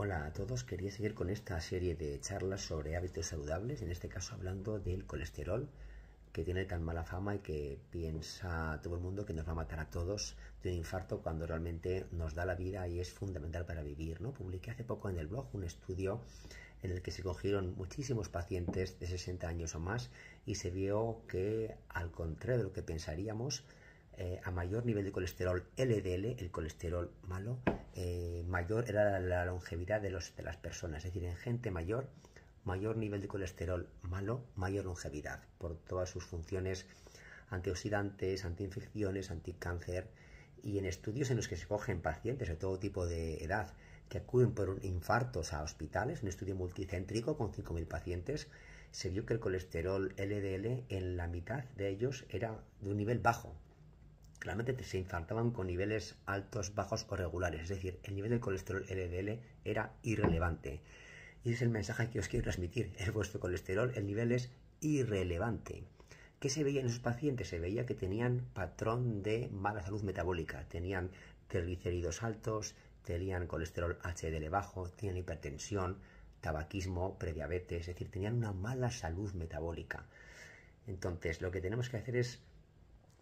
Hola a todos, quería seguir con esta serie de charlas sobre hábitos saludables, en este caso hablando del colesterol, que tiene tan mala fama y que piensa todo el mundo que nos va a matar a todos de un infarto cuando realmente nos da la vida y es fundamental para vivir. ¿no? Publiqué hace poco en el blog un estudio en el que se cogieron muchísimos pacientes de 60 años o más y se vio que, al contrario de lo que pensaríamos, eh, a mayor nivel de colesterol LDL, el colesterol malo, eh, mayor era la longevidad de, de las personas. Es decir, en gente mayor, mayor nivel de colesterol malo, mayor longevidad, por todas sus funciones antioxidantes, antiinfecciones, anticáncer, y en estudios en los que se cogen pacientes de todo tipo de edad que acuden por infartos a hospitales, un estudio multicéntrico con 5.000 pacientes, se vio que el colesterol LDL en la mitad de ellos era de un nivel bajo, claramente se infartaban con niveles altos, bajos o regulares, es decir, el nivel del colesterol LDL era irrelevante. Y es el mensaje que os quiero transmitir, es vuestro colesterol, el nivel es irrelevante. ¿Qué se veía en esos pacientes? Se veía que tenían patrón de mala salud metabólica, tenían triglicéridos altos, tenían colesterol HDL bajo, tenían hipertensión, tabaquismo, prediabetes, es decir, tenían una mala salud metabólica. Entonces, lo que tenemos que hacer es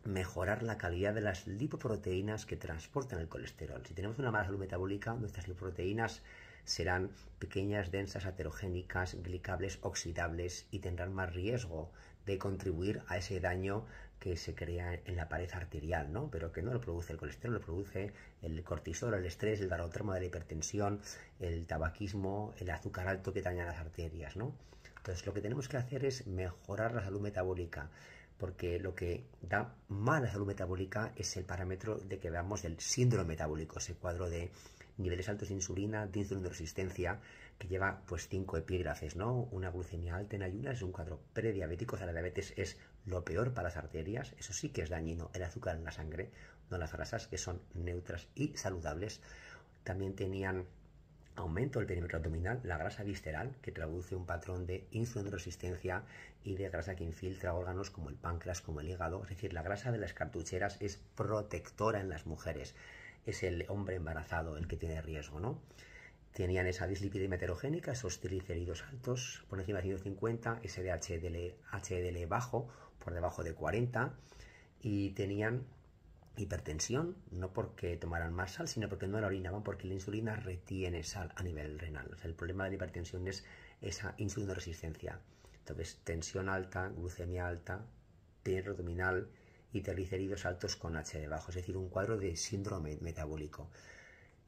mejorar la calidad de las lipoproteínas que transportan el colesterol. Si tenemos una mala salud metabólica, nuestras lipoproteínas serán pequeñas, densas, aterogénicas, glicables, oxidables y tendrán más riesgo de contribuir a ese daño que se crea en la pared arterial, ¿no? Pero que no lo produce el colesterol, lo produce el cortisol, el estrés, el barotrauma de la hipertensión, el tabaquismo, el azúcar alto que daña las arterias, ¿no? Entonces lo que tenemos que hacer es mejorar la salud metabólica porque lo que da mala salud metabólica es el parámetro de que veamos el síndrome metabólico, ese cuadro de niveles altos de insulina, de insulina de resistencia, que lleva pues cinco epígrafes, ¿no? Una glucemia alta en ayunas es un cuadro prediabético, o la diabetes es lo peor para las arterias, eso sí que es dañino, el azúcar en la sangre, no las grasas, que son neutras y saludables. También tenían aumento del perímetro abdominal, la grasa visceral, que traduce un patrón de insulinoresistencia y de grasa que infiltra órganos como el páncreas, como el hígado. Es decir, la grasa de las cartucheras es protectora en las mujeres. Es el hombre embarazado el que tiene riesgo, ¿no? Tenían esa dislipidemia heterogénica, esos triglicéridos altos por encima de 150, ese HDL, HDL bajo, por debajo de 40, y tenían hipertensión, no porque tomaran más sal, sino porque no la orinaban, porque la insulina retiene sal a nivel renal. el problema de la hipertensión es esa resistencia. Entonces, tensión alta, glucemia alta, pierna abdominal y triglicéridos altos con H bajo, es decir, un cuadro de síndrome metabólico.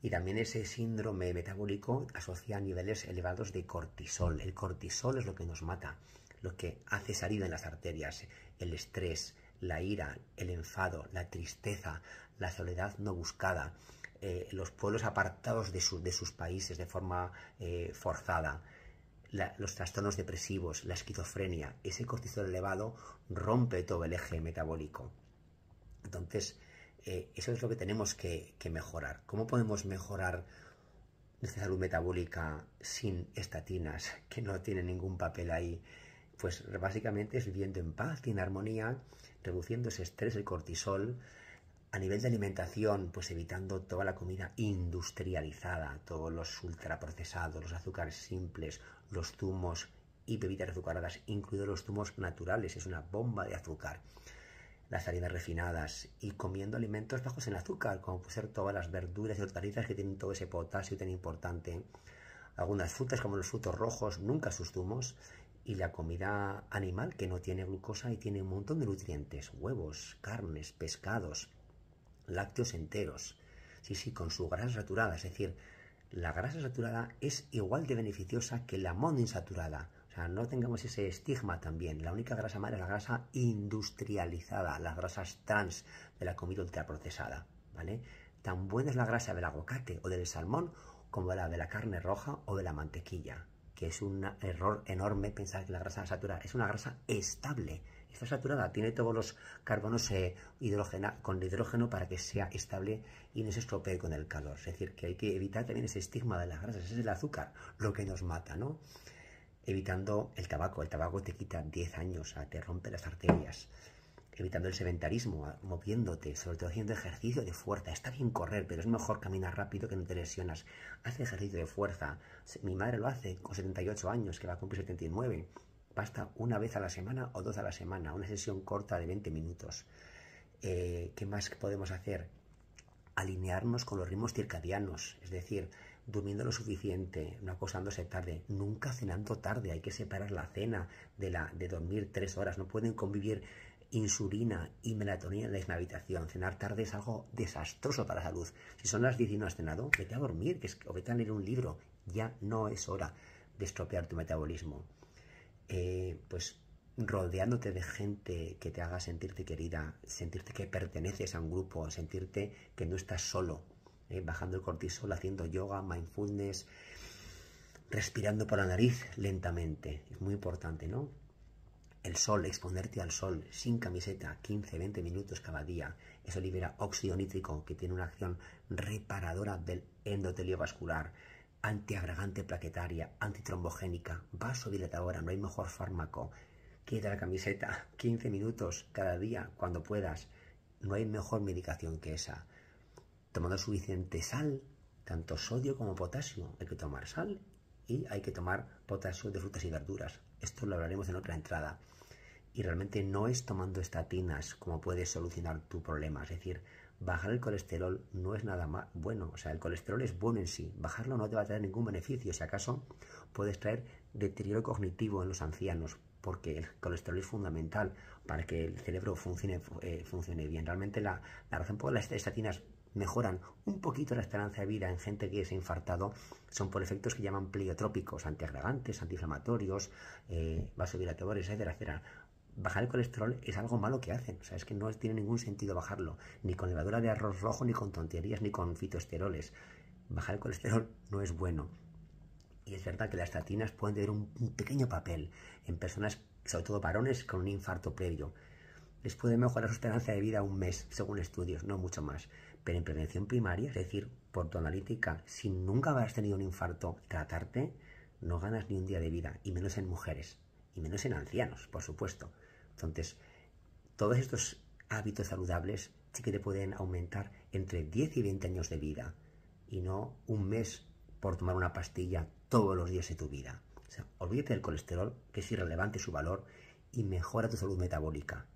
Y también ese síndrome metabólico asocia a niveles elevados de cortisol. El cortisol es lo que nos mata, lo que hace salida en las arterias, el estrés, la ira, el enfado, la tristeza, la soledad no buscada, eh, los pueblos apartados de, sus países de forma eh, forzada, los trastornos depresivos, la esquizofrenia, ese cortisol elevado rompe todo el eje metabólico. Entonces, eh, eso es lo que tenemos que, mejorar. ¿Cómo podemos mejorar nuestra salud metabólica sin estatinas, que no tienen ningún papel ahí? Pues básicamente es viviendo en paz y en armonía reduciendo ese estrés, el cortisol. A nivel de alimentación, pues evitando toda la comida industrializada, todos los ultraprocesados, los azúcares simples, los zumos y bebidas azucaradas, incluidos los zumos naturales, es una bomba de azúcar. Las harinas refinadas y comiendo alimentos bajos en azúcar, como puede ser todas las verduras y hortalizas que tienen todo ese potasio tan importante. Algunas frutas, como los frutos rojos, nunca sus zumos y la comida animal que no tiene glucosa y tiene un montón de nutrientes, huevos, carnes, pescados, lácteos enteros, sí, sí, con su grasa saturada, es decir, la grasa saturada es igual de beneficiosa que la insaturada o sea, no tengamos ese estigma también, la única grasa mala es la grasa industrializada, las grasas trans de la comida ultraprocesada, ¿vale? Tan buena es la grasa del aguacate o del salmón como la de la carne roja o de la mantequilla, que es un error enorme pensar que la grasa saturada es una grasa estable. Está saturada, tiene todos los carbonos eh, con hidrógeno para que sea estable y no se estropee con el calor. Es decir, que hay que evitar también ese estigma de las grasas, es el azúcar, lo que nos mata, ¿no? Evitando el tabaco. El tabaco te quita 10 años, te rompe las arterias evitando el sedentarismo, ah, moviéndote, sobre todo haciendo ejercicio de fuerza. Está bien correr, pero es mejor caminar rápido que no te lesionas. Haz ejercicio de fuerza. Mi madre lo hace con 78 años, que va a cumplir 79. Basta una vez a la semana o dos a la semana, una sesión corta de 20 minutos. Eh, ¿Qué más podemos hacer? Alinearnos con los ritmos circadianos, es decir, durmiendo lo suficiente, no acostándose tarde, nunca cenando tarde, hay que separar la cena de dormir tres horas, no pueden convivir insulina y melatonina en la habitación. Cenar tarde es algo desastroso para la salud. Si son las 10 y no has cenado, vete a dormir que es, o vete a leer un libro. Ya no es hora de estropear tu metabolismo. Eh, pues rodeándote de gente que te haga sentirte querida, sentirte que perteneces a un grupo, sentirte que no estás solo, eh, bajando el cortisol, haciendo yoga, mindfulness, respirando por la nariz lentamente. Es muy importante, ¿no? El sol, exponerte al sol sin camiseta 15-20 minutos cada día, eso libera óxido nítrico que tiene una acción reparadora del endotelio vascular, antiagragante plaquetaria, antitrombogénica, vasodilatadora, no hay mejor fármaco. Quita la camiseta 15 minutos cada día cuando puedas, no hay mejor medicación que esa. Tomando suficiente sal, tanto sodio como potasio, hay que tomar sal y hay que tomar potasio de frutas y verduras. Esto lo hablaremos en otra entrada. Y realmente no es tomando estatinas como puedes solucionar tu problema. Es decir, bajar el colesterol no es nada más bueno. O sea, el colesterol es bueno en sí. Bajarlo no te va a traer ningún beneficio. Si acaso puedes traer deterioro cognitivo en los ancianos, porque el colesterol es fundamental para que el cerebro funcione, eh, funcione bien. Realmente la, razón por la que las estatinas mejoran un poquito la esperanza de vida en gente que es infartado son por efectos que llaman pleiotrópicos, antiagregantes, antiinflamatorios, eh, vasodilatadores, etcétera, etcétera. Bajar el colesterol es algo malo que hacen, o sea, es que no tiene ningún sentido bajarlo, ni con levadura de arroz rojo, ni con tonterías, ni con fitoesteroles. Bajar el colesterol no es bueno. Y es verdad que las estatinas pueden tener un, pequeño papel en personas, sobre todo varones, con un infarto previo. Les puede mejorar su esperanza de vida un mes, según estudios, no mucho más. Pero en prevención primaria, es decir, por tu analítica, si nunca has tenido un infarto, tratarte, no ganas ni un día de vida, y menos en mujeres, y menos en ancianos, por supuesto. Entonces, todos estos hábitos saludables sí que te pueden aumentar entre 10 y 20 años de vida, y no un mes por tomar una pastilla todos los días de tu vida. O sea, olvídate del colesterol, que es irrelevante su valor, y mejora tu salud metabólica.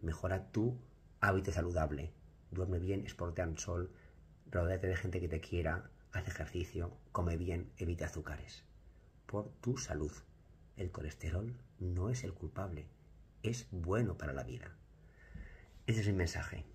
Mejora tu hábito saludable. Duerme bien, exporte al sol, rodeate de gente que te quiera, haz ejercicio, come bien, evita azúcares. Por tu salud. El colesterol no es el culpable, es bueno para la vida. Ese es mi mensaje.